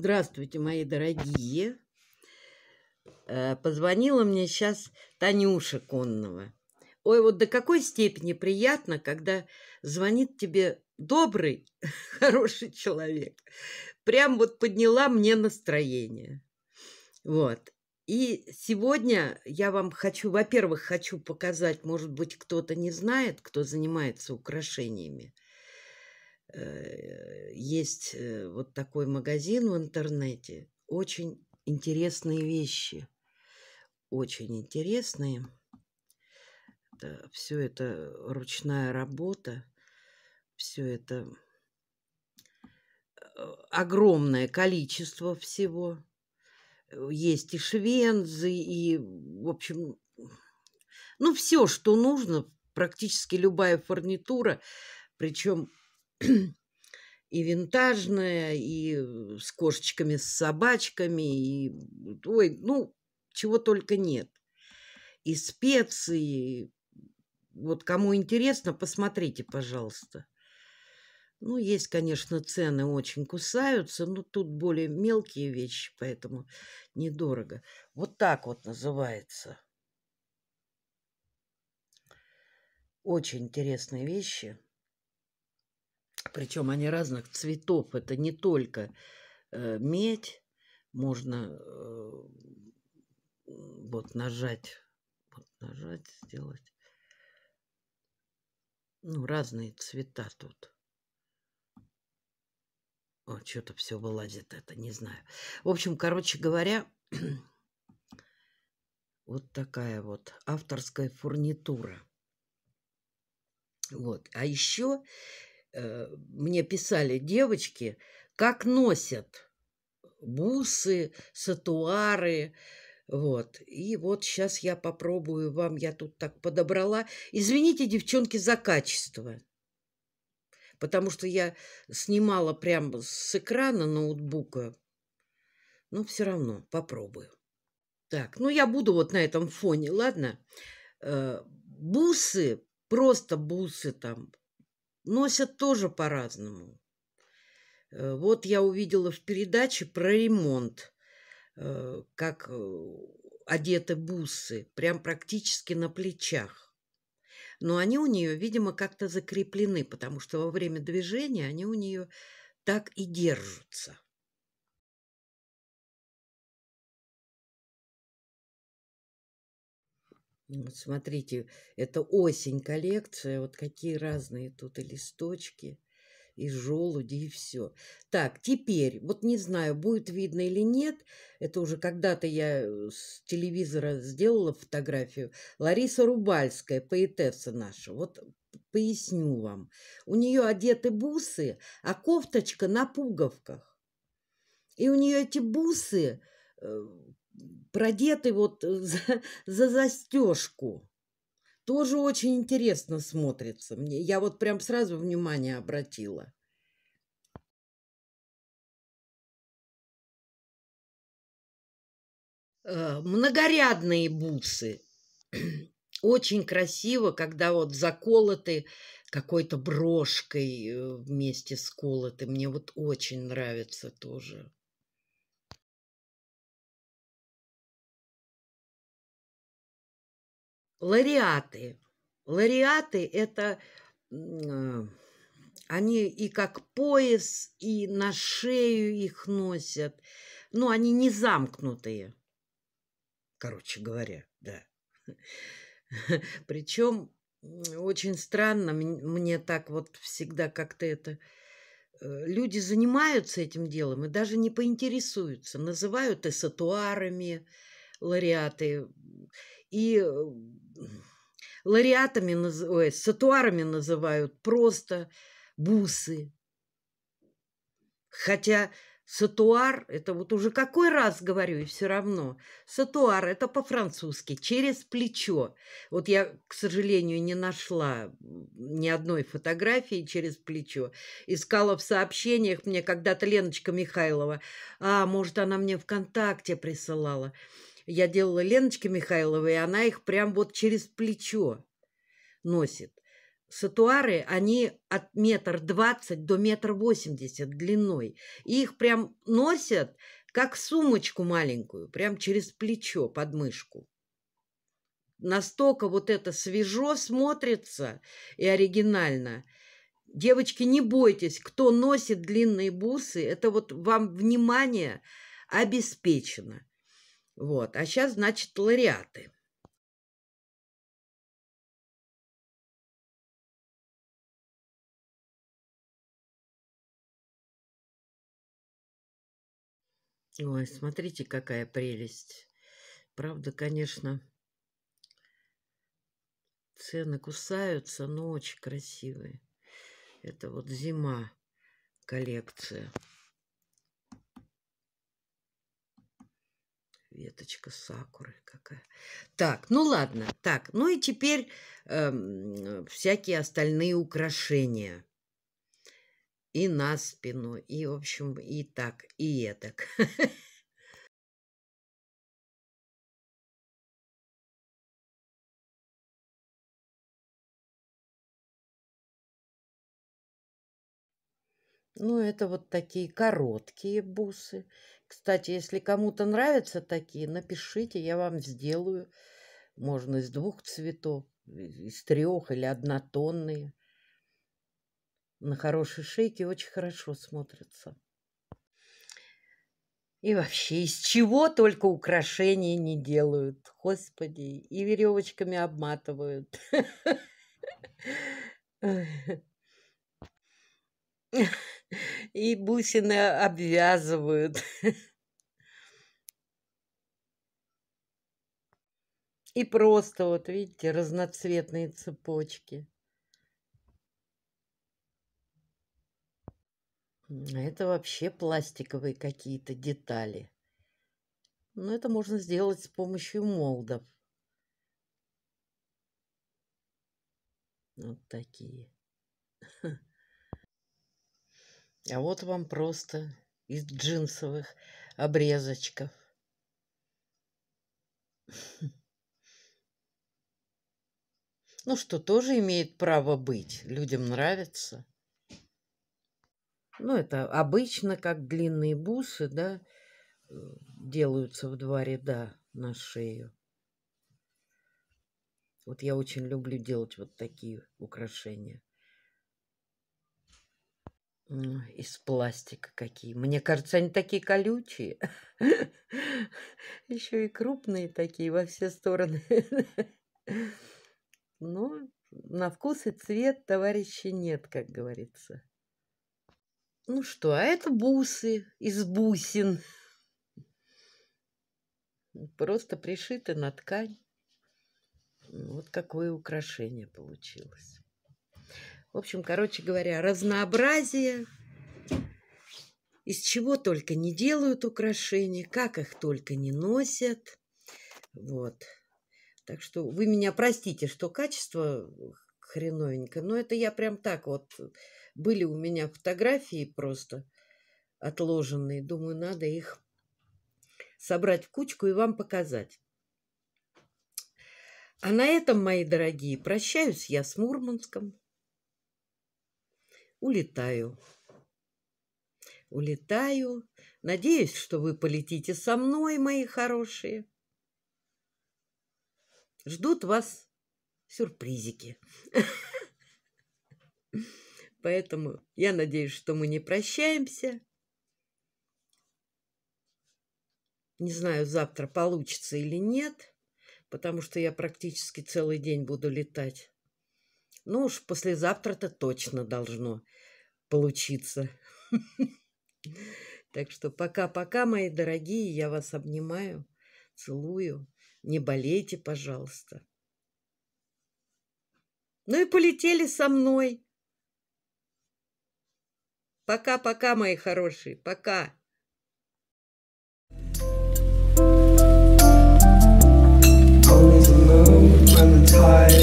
Здравствуйте, мои дорогие. Э, позвонила мне сейчас Танюша Коннова. Ой, вот до какой степени приятно, когда звонит тебе добрый, хороший человек. Прям вот подняла мне настроение. Вот. И сегодня я вам хочу, во-первых, хочу показать, может быть, кто-то не знает, кто занимается украшениями – Э, есть э, вот такой магазин в интернете. Очень интересные вещи. Очень интересные. Это, все это ручная работа. Все это э, огромное количество всего. Есть и швензы, и, в общем, ну, все, что нужно, практически любая фурнитура, причем и винтажная, и э, с кошечками, с собачками, и, ой, ну, чего только нет. И специи. Вот кому интересно, посмотрите, пожалуйста. Ну, есть, конечно, цены очень кусаются, но тут более мелкие вещи, поэтому недорого. Вот так вот называется. Очень интересные вещи. Причем они разных цветов. Это не только э, медь. Можно э, вот нажать, вот нажать, сделать. Ну, разные цвета тут. О, что-то все вылазит это, не знаю. В общем, короче говоря, вот такая вот авторская фурнитура. Вот. А еще Э, мне писали девочки, как носят бусы, сатуары, вот. И вот сейчас я попробую вам, я тут так подобрала. Извините, девчонки, за качество. Потому что я снимала прямо с экрана ноутбука. Но все равно попробую. Так, ну я буду вот на этом фоне, ладно? Э, бусы, просто бусы там, носят тоже по-разному. Э, вот я увидела в передаче про ремонт, э, как э, одеты бусы, прям практически на плечах. Но они у нее, видимо, как-то закреплены, потому что во время движения они у нее так и держатся. Ну, вот смотрите, это осень коллекция, вот какие разные тут и листочки, и желуди, и все. Так, теперь, вот не знаю, будет видно или нет, это уже когда-то я э, с телевизора сделала фотографию, Лариса Рубальская, поэтесса наша, вот поясню вам. У нее одеты бусы, а кофточка на пуговках. И у нее эти бусы э, продеты вот э, за, за застежку. Тоже очень интересно смотрится мне. Я вот прям сразу внимание обратила. Э, многорядные бусы. Очень красиво, когда вот заколоты какой-то брошкой э, вместе с колоты. Мне вот очень нравится тоже. Лариаты. Лариаты – это а, они и как пояс, и на шею их носят. Но ну, они не замкнутые, короче говоря, да. Причем очень странно, мне так вот всегда как-то это... Э, люди занимаются этим делом и даже не поинтересуются. Называют эсатуарами лауреаты. И э, лариатами, наз... ой, сатуарами называют просто бусы. Хотя сатуар, это вот уже какой раз говорю, и все равно. Сатуар – это по-французски, через плечо. Вот я, к сожалению, не нашла ни одной фотографии через плечо. Искала в сообщениях мне когда-то Леночка Михайлова. А, может, она мне ВКонтакте присылала я делала Леночке Михайловой, и она их прям вот через плечо носит. Сатуары, они от метр двадцать до метр восемьдесят длиной. И их прям носят, как сумочку маленькую, прям через плечо, под мышку. Настолько вот это свежо смотрится и оригинально. Девочки, не бойтесь, кто носит длинные бусы, это вот вам внимание обеспечено. Вот. А сейчас, значит, лауреаты. Ой, смотрите, какая прелесть. Правда, конечно, цены кусаются, но очень красивые. Это вот зима коллекция. Веточка сакуры какая. Так, ну ладно. Так, ну и теперь э, всякие остальные украшения. И на спину, и, в общем, и так, и этак. Ну, это вот такие короткие бусы. Кстати, если кому-то нравятся такие, напишите, я вам сделаю. Можно из двух цветов, из трех или однотонные. На хорошей шейке очень хорошо смотрятся. И вообще, из чего только украшения не делают, господи, и веревочками обматывают. Yeah. и бусины обвязывают. И просто, вот видите, разноцветные цепочки. Это вообще пластиковые какие-то детали. Но это можно сделать с помощью молдов. Вот такие. А вот вам просто из джинсовых обрезочков. Ну что, тоже имеет право быть. Людям нравится. Ну, это обычно как длинные бусы, да, э, делаются в два ряда на шею. Вот я очень люблю делать вот такие украшения из пластика какие. Мне кажется, они такие колючие. Еще и крупные такие во все стороны. Но на вкус и цвет товарищи нет, как говорится. Ну что, а это бусы из бусин. Просто пришиты на ткань. Вот какое украшение получилось. В общем, короче говоря, разнообразие. Из чего только не делают украшения, как их только не носят. Вот. Так что вы меня простите, что качество хреновенько, но это я прям так вот... Были у меня фотографии просто отложенные. Думаю, надо их собрать в кучку и вам показать. А на этом, мои дорогие, прощаюсь я с Мурманском улетаю. Улетаю. Надеюсь, что вы полетите со мной, мои хорошие. Ждут вас сюрпризики. Поэтому я надеюсь, что мы не прощаемся. Не знаю, завтра получится или нет, потому что я практически целый день буду летать. Ну уж послезавтра-то точно должно получиться. Так что пока-пока, мои дорогие, я вас обнимаю, целую. Не болейте, пожалуйста. Ну и полетели со мной. Пока-пока, мои хорошие, пока. Always alone when tired.